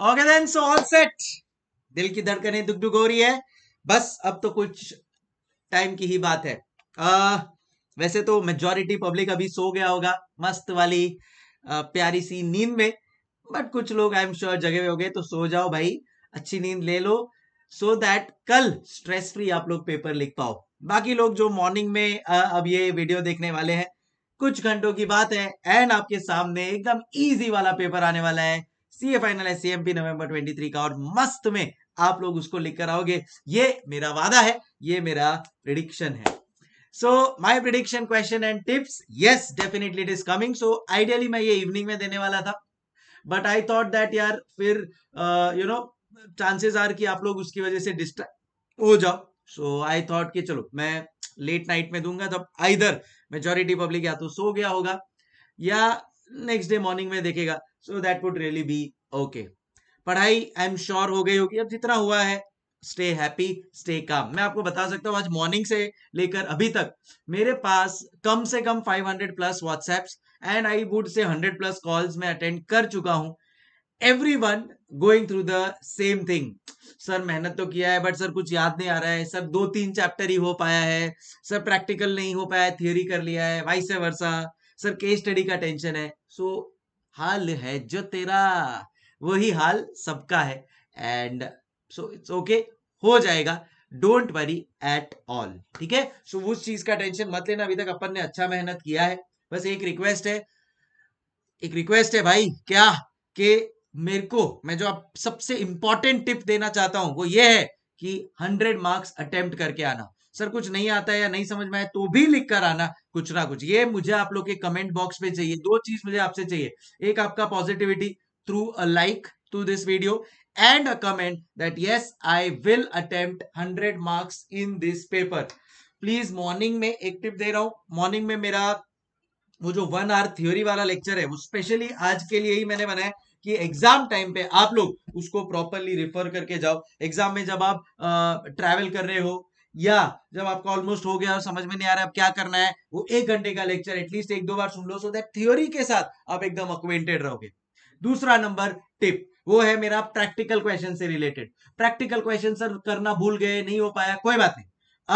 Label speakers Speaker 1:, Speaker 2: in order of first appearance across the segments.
Speaker 1: Okay then so all set दिल की धड़कने दुख दुख हो रही है बस अब तो कुछ टाइम की ही बात है आ, वैसे तो मेजोरिटी पब्लिक अभी सो गया होगा मस्त वाली आ, प्यारी सी नींद में बट कुछ लोग आई एम श्योर जगे हुए हो गए तो सो जाओ भाई अच्छी नींद ले लो सो so दैट कल स्ट्रेस फ्री आप लोग पेपर लिख पाओ बाकी लोग जो मॉर्निंग में आ, अब ये वीडियो देखने वाले हैं कुछ घंटों की बात है एंड आपके सामने एकदम इजी वाला पेपर आने वाला है सीए फाइनल है सीएमपी नवंबर 23 का और मस्त में आप लोग उसको लेकर आओगे ये मेरा वादा है ये मेरा प्रिडिक्शन है so my prediction question and tips yes definitely it is coming so ideally मैं ये इवनिंग में देने वाला था बट आई थॉट दैट यार फिर यू नो चांसेस आर कि आप लोग उसकी वजह से डिस्ट्रैक्ट हो जाओ सो आई थॉट कि चलो मैं लेट नाइट में दूंगा तब आइदर मेजोरिटी पब्लिक या तो सो गया होगा या नेक्स्ट डे मॉर्निंग में देखेगा so that would really be okay पढ़ाई आई एम श्योर हो गई होगी अब जितना हुआ है स्टे हैप्पी स्टे काम मैं आपको बता सकता हूँ आज मॉर्निंग से लेकर अभी तक मेरे पास कम से कम 500 plus WhatsApp and I would say 100 plus calls मैं अटेंड कर चुका हूँ everyone going through the same thing sir मेहनत तो किया है बट सर कुछ याद नहीं आ रहा है सर दो तीन चैप्टर ही हो पाया है सर प्रैक्टिकल नहीं हो पाया है थियोरी कर लिया है vice versa case study का टेंशन है सो so, हाल है जो तेरा वही हाल सबका है एंड सो इट्स ओके हो जाएगा डोंट वरी एट ऑल ठीक है सो उस चीज का टेंशन मत लेना अभी तक अपन ने अच्छा मेहनत किया है बस एक रिक्वेस्ट है एक रिक्वेस्ट है भाई क्या के मेरे को मैं जो आप सबसे इंपॉर्टेंट टिप देना चाहता हूं वो ये है कि 100 मार्क्स अटेम्प्ट करके आना सर कुछ नहीं आता है या नहीं समझ में आया तो भी लिख कर आना कुछ ना कुछ ये मुझे आप लोग के कमेंट बॉक्स पे चाहिए दो चीज मुझे आपसे चाहिए एक आपका positivity through a like to this video and a comment that yes I will attempt hundred marks in this paper please morning में एक टिप दे रहा हूं मॉर्निंग में मेरा वो जो वन आवर थ्योरी वाला लेक्चर है वो स्पेशली आज के लिए ही मैंने बनाया कि एग्जाम टाइम पे आप लोग उसको प्रॉपरली रिफर करके जाओ एग्जाम में जब आप ट्रैवल कर रहे हो या जब आपका ऑलमोस्ट हो गया और समझ में नहीं आ रहा है अब क्या करना है वो एक घंटे का लेक्चर एटलीस्ट एक दो बार सुन लो सो दैट थ्योरी के साथ आप एकदम अक्वेंटेड रहोगे दूसरा नंबर टिप वो है मेरा प्रैक्टिकल क्वेश्चन से रिलेटेड प्रैक्टिकल क्वेश्चन सर करना भूल गए नहीं हो पाया कोई बात नहीं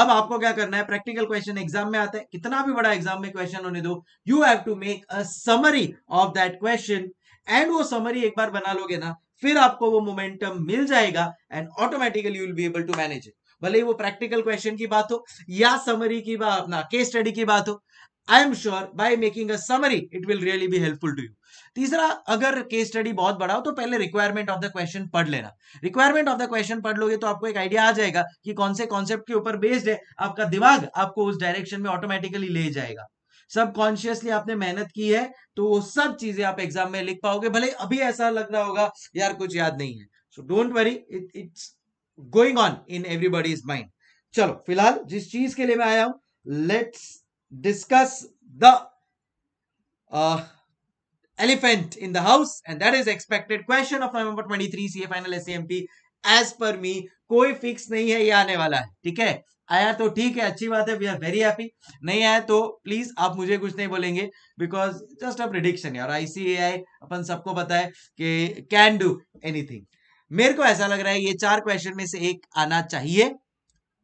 Speaker 1: अब आपको क्या करना है प्रैक्टिकल क्वेश्चन एग्जाम में आता है कितना भी बड़ा एग्जाम में क्वेश्चन होने दो you have to make a summary of that question and वो समरी एक बार बना लोगे ना फिर आपको वो मोमेंटम मिल जाएगा and automatically you will be able to manage it भले ही वो प्रैक्टिकल क्वेश्चन की बात हो या समरी की बात अपना केस स्टडी की बात हो I am sure by making a summary it will really be helpful to you तीसरा अगर केस स्टडी बहुत बड़ा हो तो पहले रिक्वायरमेंट ऑफ द क्वेश्चन पढ़ लेना रिक्वायरमेंट ऑफ द क्वेश्चन पढ़ लोगे तो आपको एक आइडिया आ जाएगा कि कौन से कॉन्सेप्ट के ऊपर बेस्ड है आपका दिमाग आपको उस डायरेक्शन में ऑटोमेटिकली ले जाएगा सब कॉन्शियसली आपने मेहनत की है तो वो सब चीजें आप एग्जाम में लिख पाओगे भले अभी ऐसा लग रहा होगा यार कुछ याद नहीं है so don't worry it it's going on in everybody's mind चलो फिलहाल जिस चीज के लिए मैं आया हूं let's discuss the elephant in the house and that is expected question of november 23 ca final samp as per me कोई फिक्स नहीं है ये आने वाला है ठीक है आया तो ठीक है अच्छी बात है वी आर वेरी हैप्पी नहीं आया तो प्लीज आप मुझे कुछ नहीं बोलेंगे बिकॉज जस्ट अ प्रिडिक्शन है और आईसीएआई अपन सबको पता है कि कैन डू एनीथिंग मेरे को ऐसा लग रहा है ये चार क्वेश्चन में से एक आना चाहिए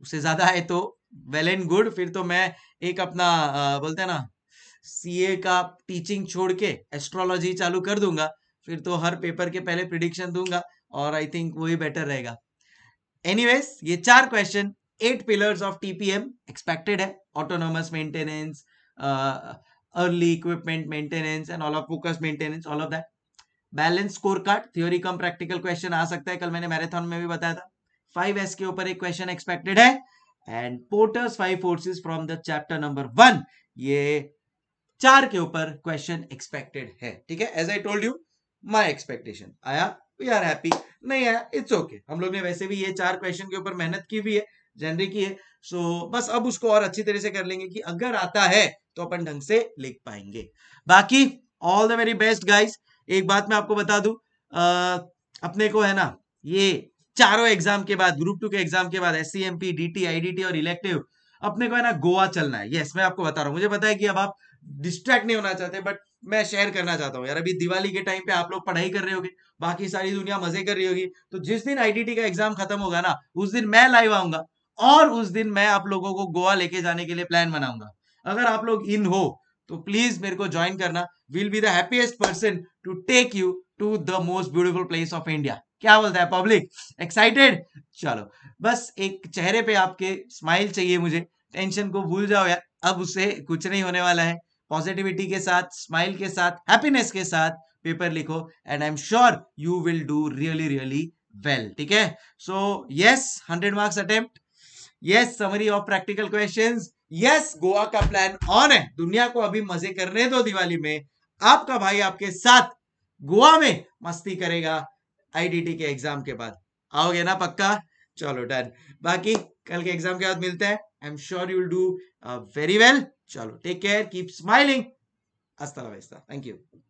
Speaker 1: उससे ज्यादा है तो वेल एंड गुड फिर तो मैं एक अपना बोलते हैं ना सीए का टीचिंग छोड़ के एस्ट्रोलॉजी चालू कर दूंगा फिर तो हर पेपर के पहले प्रिडिक्शन दूंगा और आई थिंक वही बेटर रहेगा एनीवेज ये चार question eight pillars of TPM expected है autonomous maintenance early equipment maintenance and all of focus maintenance all of that balance score card theory कम प्रैक्टिकल क्वेश्चन आ सकता है कल मैंने मैराथन में भी बताया था फाइव एस के ऊपर एक क्वेश्चन एक्सपेक्टेड है and Porter's five forces from the chapter number one ये चार के ऊपर क्वेश्चन एक्सपेक्टेड है ठीक है as I told you my expectation आया वी आर हैप्पी नहीं आया इट्स ओके okay. हम लोग ने वैसे भी ये चार क्वेश्चन के ऊपर मेहनत की भी है जनरी की है सो so, बस अब उसको और अच्छी तरह से कर लेंगे कि अगर आता है तो अपन ढंग से लिख पाएंगे बाकी all the very best guys एक बात मैं आपको बता दू अपने को है ना ये चारों एग्जाम के बाद ग्रुप टू के एग्जाम के बाद एस सी e और इलेक्टिव अपने को है ना गोवा चलना है यस मैं आपको बता रहा हूँ मुझे पता है कि अब आप डिस्ट्रैक्ट नहीं होना चाहते बट मैं शेयर करना चाहता हूँ यार अभी दिवाली के टाइम पे आप लोग पढ़ाई कर रहे होगे बाकी सारी दुनिया मजे कर रही होगी तो जिस दिन आईडीटी का एग्जाम खत्म होगा ना उस दिन मैं लाइव आऊंगा और उस दिन मैं आप लोगों को गोवा लेके जाने के लिए प्लान बनाऊंगा अगर आप लोग इन हो तो प्लीज मेरे को ज्वाइन करना will be the happiest person to take you to the most beautiful place of India क्या बोलता है पब्लिक एक्साइटेड चलो बस एक चेहरे पे आपके स्माइल चाहिए मुझे टेंशन को भूल जाओ यार अब उससे कुछ नहीं होने वाला है पॉजिटिविटी के साथ स्माइल के साथ हैप्पीनेस के साथ पेपर लिखो and I am sure you will do really really well ठीक है so yes hundred marks attempt yes summary of practical questions yes Goa का प्लान ऑन है दुनिया को अभी मजे करने दो दिवाली में आपका भाई आपके साथ गोवा में मस्ती करेगा आईडीटी के एग्जाम के बाद आओगे ना पक्का चलो डन बाकी कल के एग्जाम के बाद मिलते हैं I am sure you do very well चलो टेक केयर कीप स्माइलिंग अस्ता थैंक यू